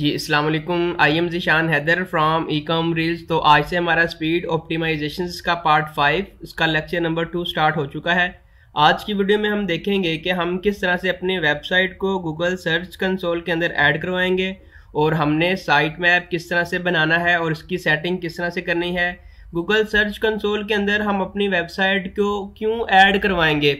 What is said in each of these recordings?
जी अस्सलाम I am Zeeshan Haider from e com reels तो आज से हमारा स्पीड ऑप्टिमाइजेशन का पार्ट फाइव उसका लेक्चर नंबर टू स्टार्ट हो चुका है आज की वीडियो में हम देखेंगे कि हम किस तरह से अपने वेबसाइट को गूगल सर्च कंसोल के अंदर ऐड करवाएंगे और हमने साइट मैप किस तरह से बनाना है और इसकी सेटिंग किस तरह से करनी है गूगल सर्च कंसोल के अंदर हम अपनी वेबसाइट को क्यों ऐड करवाएंगे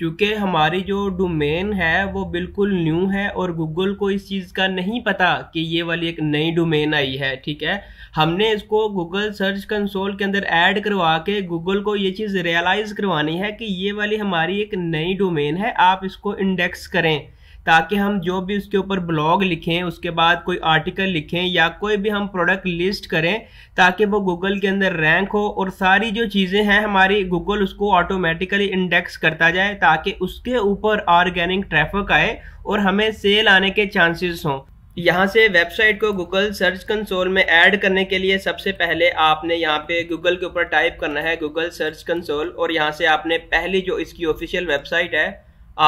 चूँकि हमारी जो डोमेन है वो बिल्कुल न्यू है और गूगल को इस चीज़ का नहीं पता कि ये वाली एक नई डोमेन आई है ठीक है हमने इसको गूगल सर्च कंसोल के अंदर ऐड करवा के गूगल को ये चीज़ रियलाइज़ करवानी है कि ये वाली हमारी एक नई डोमेन है आप इसको इंडेक्स करें ताकि हम जो भी उसके ऊपर ब्लॉग लिखें उसके बाद कोई आर्टिकल लिखें या कोई भी हम प्रोडक्ट लिस्ट करें ताकि वो गूगल के अंदर रैंक हो और सारी जो चीज़ें हैं हमारी गूगल उसको ऑटोमेटिकली इंडेक्स करता जाए ताकि उसके ऊपर ऑर्गेनिक ट्रैफिक आए और हमें सेल आने के चांसेस हों यहाँ से वेबसाइट को गूगल सर्च कंसोल में ऐड करने के लिए सबसे पहले आपने यहाँ पे गूगल के ऊपर टाइप करना है गूगल सर्च कंसोल और यहाँ से आपने पहली जो इसकी ऑफिशियल वेबसाइट है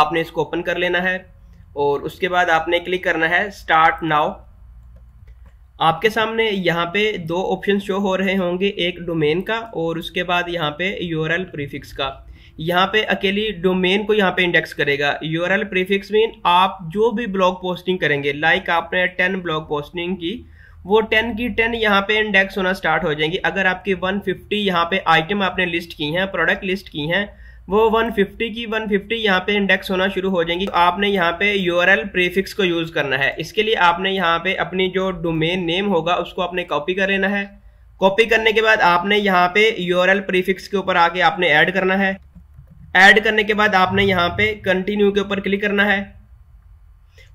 आपने इसको ओपन कर लेना है और उसके बाद आपने क्लिक करना है स्टार्ट नाउ आपके सामने यहाँ पे दो ऑप्शन शो हो रहे होंगे एक डोमेन का और उसके बाद यहाँ पे यूरल प्रीफिक्स का यहाँ पे अकेली डोमेन को यहाँ पे इंडेक्स करेगा यूरल प्रीफिक्स मीन आप जो भी ब्लॉग पोस्टिंग करेंगे लाइक आपने टेन ब्लॉग पोस्टिंग की वो टेन की टेन यहाँ पे इंडेक्स होना स्टार्ट हो जाएंगी अगर आपकी 150 यहाँ पे आइटम आपने लिस्ट की हैं प्रोडक्ट लिस्ट की हैं वो 150 की 150 यहाँ पे इंडेक्स होना शुरू हो जाएंगी तो आपने यहाँ पे यू आर प्रीफिक्स को यूज़ करना है इसके लिए आपने यहाँ पे अपनी जो डोमेन नेम होगा उसको आपने कॉपी कर लेना है कॉपी करने के बाद आपने यहाँ पे यू आर प्रीफिक्स के ऊपर आके आपने ऐड करना है ऐड करने के बाद आपने यहाँ पे कंटिन्यू के ऊपर क्लिक करना है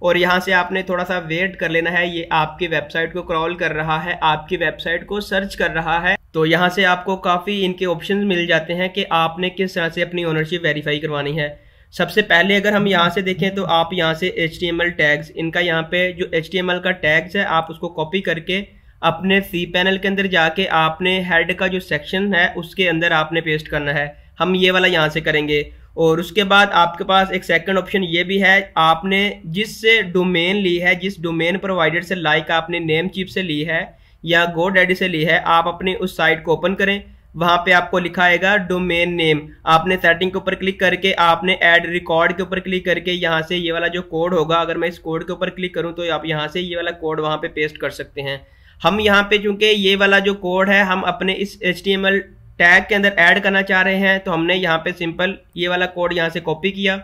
और यहाँ से आपने थोड़ा सा वेट कर लेना है ये आपकी वेबसाइट को क्रॉल कर रहा है आपकी वेबसाइट को सर्च कर रहा है तो यहाँ से आपको काफ़ी इनके ऑप्शन मिल जाते हैं कि आपने किस तरह से अपनी ओनरशिप वेरीफाई करवानी है सबसे पहले अगर हम यहाँ से देखें तो आप यहाँ से एच टैग्स इनका यहाँ पे जो एच का टैग्स है आप उसको कॉपी करके अपने सी पैनल के अंदर जाके आपने हेड का जो सेक्शन है उसके अंदर आपने पेस्ट करना है हम ये वाला यहाँ से करेंगे और उसके बाद आपके पास एक सेकंड ऑप्शन ये भी है आपने जिस डोमेन ली है जिस डोमेन प्रोवाइडर से लाइक आपने नेम चिप से ली है या गो डैडी से ली है आप अपनी उस साइट को ओपन करें वहां पे आपको लिखा आएगा डोमेन नेम आपने सेटिंग के ऊपर क्लिक करके आपने ऐड रिकॉर्ड के ऊपर क्लिक करके यहाँ से ये वाला जो कोड होगा अगर मैं इस कोड के ऊपर क्लिक करूँ तो आप यहाँ से ये वाला कोड वहाँ पे पेस्ट कर सकते हैं हम यहाँ पे चूंकि ये वाला जो कोड है हम अपने इस एच टैग के अंदर ऐड करना चाह रहे हैं तो हमने यहाँ पे सिंपल ये वाला कोड यहाँ से कॉपी किया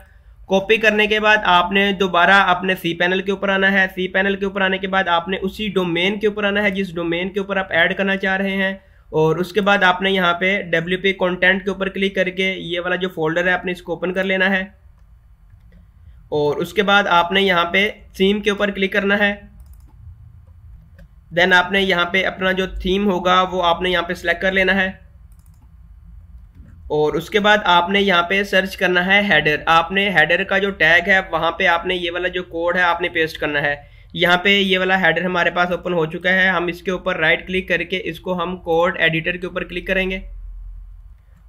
कॉपी करने के बाद आपने दोबारा अपने सी पैनल के ऊपर आना है सी पैनल के ऊपर आने के बाद आपने उसी डोमेन के ऊपर आना है जिस डोमेन के ऊपर आप ऐड करना चाह रहे हैं और उसके बाद आपने यहाँ पे डब्ल्यू पी कॉन्टेंट के ऊपर क्लिक करके ये वाला जो फोल्डर है आपने इसको ओपन कर लेना है और उसके बाद आपने यहाँ पे थीम के ऊपर क्लिक करना है देन आपने यहाँ पे अपना जो थीम होगा वो आपने यहाँ पे सिलेक्ट कर लेना है और उसके बाद आपने यहाँ पे सर्च करना है हेडर आपने हेडर का जो टैग है वहाँ पे आपने ये वाला जो कोड है आपने पेस्ट करना है यहाँ पे ये वाला हेडर हमारे पास ओपन हो चुका है हम इसके ऊपर राइट क्लिक करके इसको हम कोड एडिटर के ऊपर क्लिक करेंगे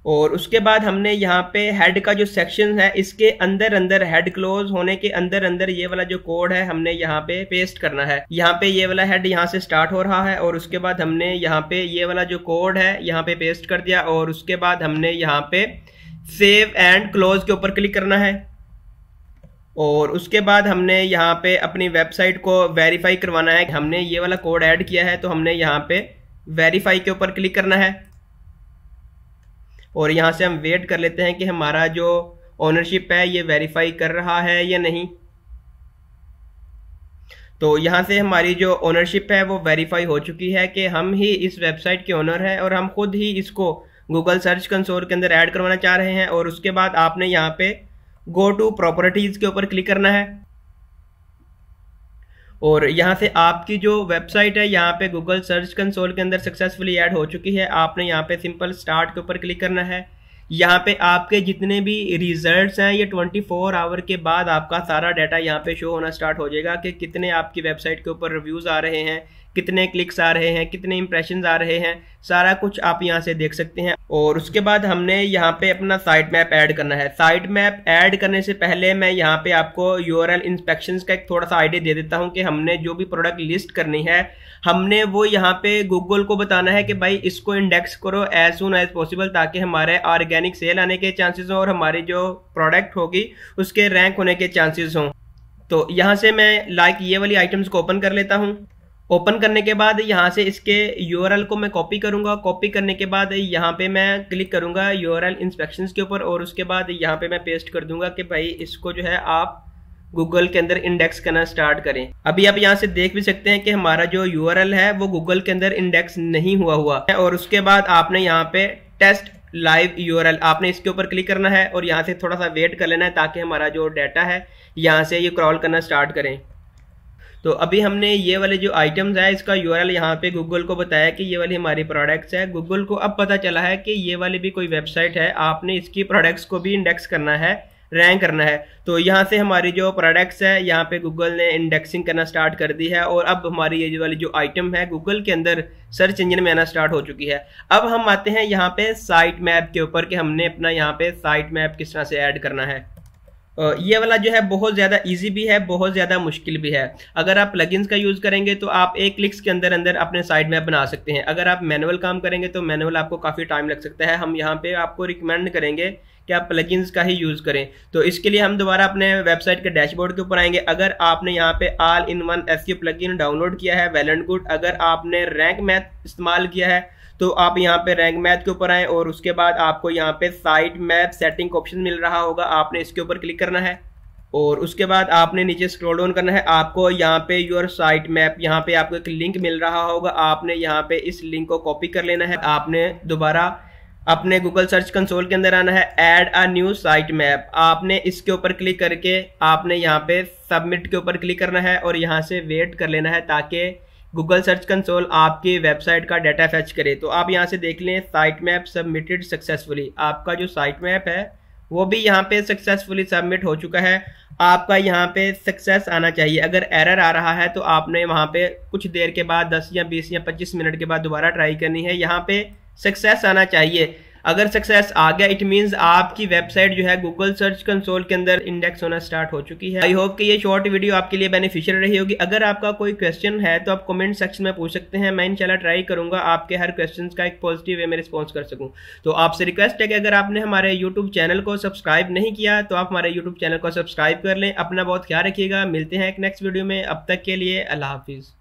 और उसके बाद हमने यहाँ पे हेड का जो सेक्शन है इसके अंदर अंदर हेड क्लोज होने के अंदर अंदर ये वाला जो कोड है हमने यहाँ पे पेस्ट करना है यहाँ पे ये वाला हेड यहाँ से स्टार्ट हो रहा है और उसके बाद हमने यहाँ पे ये वाला जो कोड है यहाँ पे पेस्ट कर दिया और उसके बाद हमने यहाँ पे सेव एंड क्लोज के ऊपर क्लिक करना है और उसके बाद हमने यहाँ पे अपनी वेबसाइट को वेरीफाई करवाना है हमने ये वाला कोड ऐड किया है तो हमने यहाँ पे वेरीफाई के ऊपर क्लिक करना है और यहाँ से हम वेट कर लेते हैं कि हमारा जो ओनरशिप है ये वेरीफाई कर रहा है या नहीं तो यहाँ से हमारी जो ओनरशिप है वो वेरीफाई हो चुकी है कि हम ही इस वेबसाइट के ओनर हैं और हम खुद ही इसको गूगल सर्च कंसोल के अंदर ऐड करवाना चाह रहे हैं और उसके बाद आपने यहाँ पे गो टू प्रॉपर्टीज़ के ऊपर क्लिक करना है और यहाँ से आपकी जो वेबसाइट है यहाँ पे गूगल सर्च कंसोल के अंदर सक्सेसफुली ऐड हो चुकी है आपने यहाँ पे सिंपल स्टार्ट के ऊपर क्लिक करना है यहाँ पे आपके जितने भी रिजल्ट्स हैं ये 24 आवर के बाद आपका सारा डाटा यहाँ पे शो होना स्टार्ट हो जाएगा कि कितने आपकी वेबसाइट के ऊपर रिव्यूज़ आ रहे हैं कितने क्लिक्स आ रहे हैं कितने इंप्रेशन आ रहे हैं सारा कुछ आप यहाँ से देख सकते हैं और उसके बाद हमने यहाँ पे अपना साइट मैप ऐड करना है साइट मैप ऐड करने से पहले मैं यहाँ पे आपको यू आर का एक थोड़ा सा आइडिया दे देता हूँ कि हमने जो भी प्रोडक्ट लिस्ट करनी है हमने वो यहाँ पे गूगल को बताना है कि भाई इसको इंडेक्स करो एज सुन एज पॉसिबल ताकि हमारे ऑर्गेनिक सेल आने के चांसेस हों और हमारी जो प्रोडक्ट होगी उसके रैंक होने के चांसेस हों तो यहाँ से मैं लाइक ये वाली आइटम्स को ओपन कर लेता हूँ ओपन करने के बाद यहाँ से इसके यूआरएल को मैं कॉपी करूँगा कॉपी करने के बाद यहाँ पे मैं क्लिक करूँगा यूआरएल इंस्पेक्शंस के ऊपर और उसके बाद यहाँ पे मैं पेस्ट कर दूंगा कि भाई इसको जो है आप गूगल के अंदर इंडेक्स करना स्टार्ट करें अभी आप यहाँ से देख भी सकते हैं कि हमारा जो यू है वो गूगल के अंदर इंडेक्स नहीं हुआ हुआ है और उसके बाद आपने यहाँ पे टेस्ट लाइव यू आपने इसके ऊपर क्लिक करना है और यहाँ से थोड़ा सा वेट कर लेना है ताकि हमारा जो डाटा है यहाँ से ये क्रॉल करना स्टार्ट करें तो अभी हमने ये वाले जो आइटम्स है इसका यू आर यहाँ पे गूगल को बताया कि ये वाली हमारी प्रोडक्ट्स है गूगल को अब पता चला है कि ये वाली भी कोई वेबसाइट है आपने इसकी प्रोडक्ट्स को भी इंडेक्स करना है रैंक करना है तो यहाँ से हमारी जो प्रोडक्ट्स है यहाँ पे गूगल ने इंडेक्सिंग करना स्टार्ट कर दी है और अब हमारी ये वाली जो आइटम है गूगल के अंदर सर्च इंजन में आना स्टार्ट हो चुकी है अब हम आते हैं यहाँ पे साइट मैप के ऊपर कि हमने अपना यहाँ पे साइट मैप किस तरह से ऐड करना है ये वाला जो है बहुत ज़्यादा इजी भी है बहुत ज़्यादा मुश्किल भी है अगर आप प्लगइन्स का यूज़ करेंगे तो आप एक क्लिक्स के अंदर अंदर अपने साइड में बना सकते हैं अगर आप मैनुअल काम करेंगे तो मैनुअल आपको काफ़ी टाइम लग सकता है हम यहाँ पे आपको रिकमेंड करेंगे कि आप प्लगइन्स का ही यूज़ करें तो इसके लिए हम दोबारा अपने वेबसाइट के डैशबोर्ड के ऊपर आएंगे अगर आपने यहाँ पे all in one S plugin download किया है वेल एंड गुड अगर आपने रैंक मैथ इस्तेमाल किया है तो आप यहाँ पे रैंक मैथ के ऊपर आएँ और उसके बाद आपको यहाँ पे साइट मैप सेटिंग ऑप्शन मिल रहा होगा आपने इसके ऊपर क्लिक करना है और उसके बाद आपने नीचे स्क्रॉल डाउन करना है आपको यहाँ पे योर साइट मैप यहाँ पे आपको एक लिंक मिल रहा होगा आपने यहाँ पे इस लिंक को कॉपी कर लेना है आपने दोबारा अपने गूगल सर्च कंसोल के अंदर आना है add a new site map आपने इसके ऊपर क्लिक करके आपने यहाँ पे सबमिट के ऊपर क्लिक करना है और यहाँ से वेट कर लेना है ताकि गूगल सर्च कंसोल आपके वेबसाइट का डाटा फैच करे तो आप यहाँ से देख लें साइट मैप सबमिटेड सक्सेसफुली आपका जो साइट मैप है वो भी यहाँ पे सक्सेसफुली सबमिट हो चुका है आपका यहाँ पे सक्सेस आना चाहिए अगर एरर आ रहा है तो आपने वहाँ पे कुछ देर के बाद 10 या 20 या 25 मिनट के बाद दोबारा ट्राई करनी है यहाँ पे सक्सेस आना चाहिए अगर सक्सेस आ गया इट मीन्स आपकी वेबसाइट जो है गूगल सर्च कंसोल के अंदर इंडेक्स होना स्टार्ट हो चुकी है आई होप कि ये शॉर्ट वीडियो आपके लिए बेनिफिशियल रही होगी अगर आपका कोई क्वेश्चन है तो आप कमेंट सेक्शन में पूछ सकते हैं मैं इनशाला ट्राई करूंगा आपके हर क्वेश्चन का एक पॉजिटिव वे में रिस्पॉन्स कर सकूँ तो आपसे रिक्वेस्ट है कि अगर आपने हमारे यूट्यूब चैनल को सब्सक्राइब नहीं किया तो आप हमारे यूट्यूब चैनल को सब्सक्राइब कर लें अपना बहुत ख्याल रखिएगा मिलते हैं एक नेक्स्ट वीडियो में अब तक के लिए अल्लाह हाफिज़